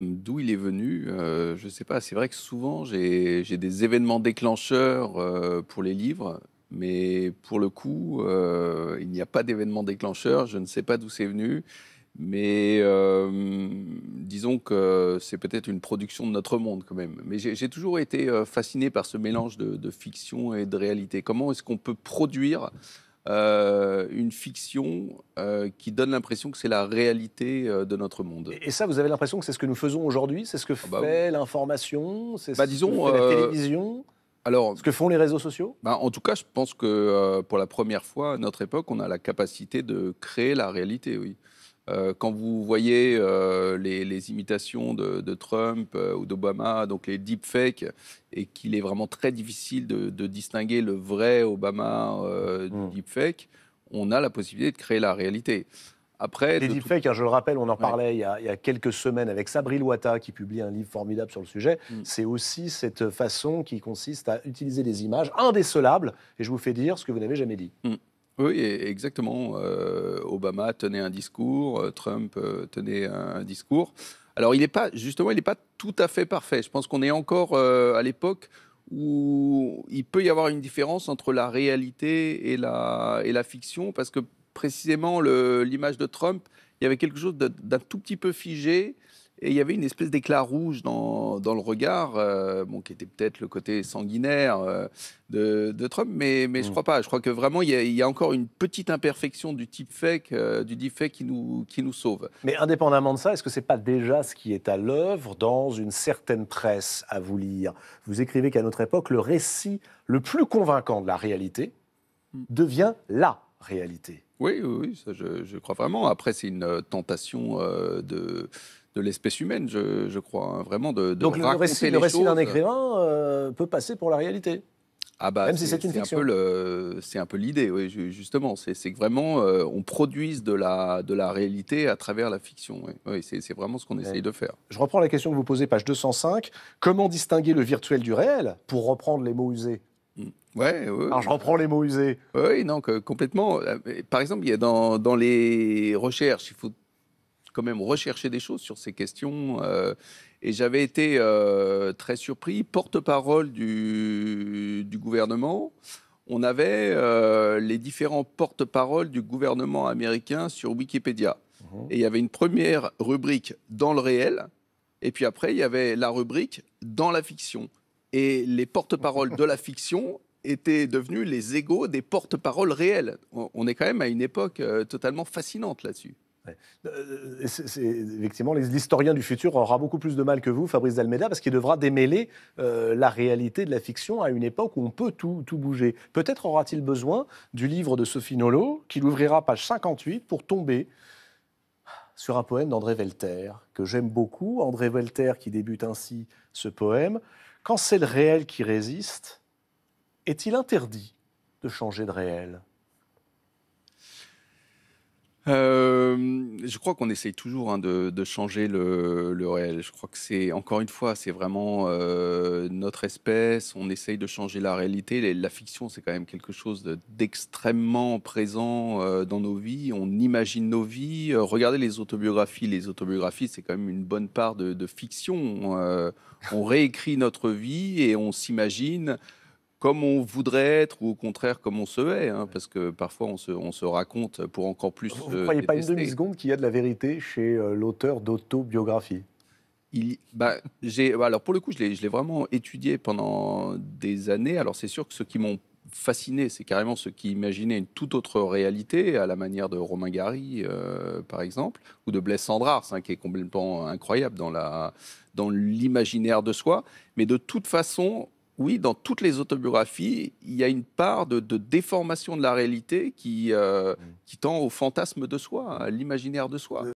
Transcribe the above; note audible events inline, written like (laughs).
D'où il est venu, euh, je ne sais pas. C'est vrai que souvent, j'ai des événements déclencheurs euh, pour les livres, mais pour le coup, euh, il n'y a pas d'événement déclencheur. Je ne sais pas d'où c'est venu. Mais disons que c'est peut-être une production de notre monde quand même. Mais j'ai toujours été fasciné par ce mélange de fiction et de réalité. Comment est-ce qu'on peut produire euh, une fiction euh, qui donne l'impression que c'est la réalité euh, de notre monde. Et, ça, vous avez l'impression que c'est ce que nous faisons aujourd'hui C'est ce que ah bah fait l'information C'est bah, ce que fait la télévision alors, ce que font les réseaux sociaux bah, En tout cas, je pense que pour la première fois à notre époque, on a la capacité de créer la réalité, oui. Euh, quand vous voyez euh, les, imitations de, Trump euh, ou d'Obama, donc les deepfakes, et qu'il est vraiment très difficile de, distinguer le vrai Obama du hmm. deepfake, on a la possibilité de créer la réalité. Après, les deepfakes, hein, je le rappelle, on en parlait il, y a, quelques semaines avec Sabri Louata, qui publie un livre formidable sur le sujet. Hmm. C'est aussi cette façon qui consiste à utiliser des images indécelables, et je vous fais dire ce que vous n'avez jamais dit. Hmm. Oui, e-, exactement. Euh, Obama tenait un discours, euh, Trump euh, tenait un discours. Alors, il n'est pas, justement, il n'est pas tout à fait parfait. Je pense qu'on est encore à l'époque où il peut y avoir une différence entre la réalité et la fiction, parce que précisément, l'image de Trump, il y avait quelque chose d'un tout petit peu figé, et il y avait une espèce d'éclat rouge dans, dans, le regard, euh, bon, qui était peut-être le côté sanguinaire euh, de, Trump, mais, mais je ne mm. crois pas. Je crois que vraiment, il y, a, encore une petite imperfection du type fake, euh, du deepfake qui nous, qui nous sauve. Mais indépendamment de ça, est-ce que ce n'est pas déjà ce qui est à l'œuvre dans une certaine presse à vous lire Vous écrivez qu'à notre époque, le récit le plus convaincant de la réalité mm. devient la réalité. Oui, oui, ça, je crois vraiment. Après, c'est une tentation de de l'espèce humaine, je, crois, hein, vraiment de, Donc le récit, d'un écrivain euh, peut passer pour la réalité. Ah bah, Même si c'est une fiction. C'est un peu l'idée, oui, justement. C'est que vraiment, euh, on produise de la, de la réalité à travers la fiction. c'est vraiment ce qu'on essaye de faire. Je reprends la question que vous posez, page 205. Comment distinguer le virtuel du réel, pour reprendre les mots usés hmm. Ouais, ouais, Alors je reprends les mots usés. Oui, non, complètement. Euh, par exemple, il y dans les recherches, il faut quand même recherché des choses sur ces questions. Euh, et j'avais été euh, très surpris, porte-parole du, du, gouvernement. On avait euh, les différents porte-paroles du gouvernement américain sur Wikipédia. Mhm. Et il y avait une première rubrique dans le réel, et puis après, il y avait la rubrique dans la fiction. Et les porte-paroles de la (laughs) fiction étaient devenus les égaux des porte-paroles réels. On est quand même à une époque totalement fascinante là-dessus. Euh, euh, effectivement, l'historien du futur aura beaucoup plus de mal que vous, Fabrice Dalmeda, parce qu'il devra démêler euh, la réalité de la fiction à une époque où on peut tout, tout bouger. Peut-être aura-t-il besoin du livre de Sophie Nolot, qu'il ouvrira page 58 pour tomber sur un poème d'André Velter, que j'aime beaucoup. André Velter qui débute ainsi ce poème. Quand c'est le réel qui résiste, est-il interdit de changer de réel euh, je crois qu'on essaye toujours hein, de, changer le, réel. Je crois que c'est, encore une fois, c'est vraiment euh, notre espèce. On essaye de changer la réalité. La, fiction, c'est quand même quelque chose d'extrêmement présent euh, dans nos vies. On imagine nos vies. regardez les autobiographies. Les autobiographies, c'est quand même une bonne part de, de fiction. on réécrit notre vie et on s'imagine comme on voudrait être ou au contraire comme on se hait, hein, parce que parfois on se, raconte pour encore plus. Vous ne euh, croyez pas une demi-seconde qu'il y a de la vérité chez euh, l'auteur d'autobiographie il, bah, bah, alors pour le coup, je l'ai vraiment étudié pendant des années. Alors c'est sûr que ceux qui m'ont fasciné, c'est carrément ceux qui imaginaient une toute autre réalité, à la manière de Romain Gary, euh, par exemple, ou de Blaise Sandrars, hein, qui est complètement incroyable dans l'imaginaire dans de soi. Mais de toute façon, oui, dans toutes les autobiographies, il y a une part de, déformation de la réalité qui, euh, mm. qui tend au fantasme de soi, à l'imaginaire de soi.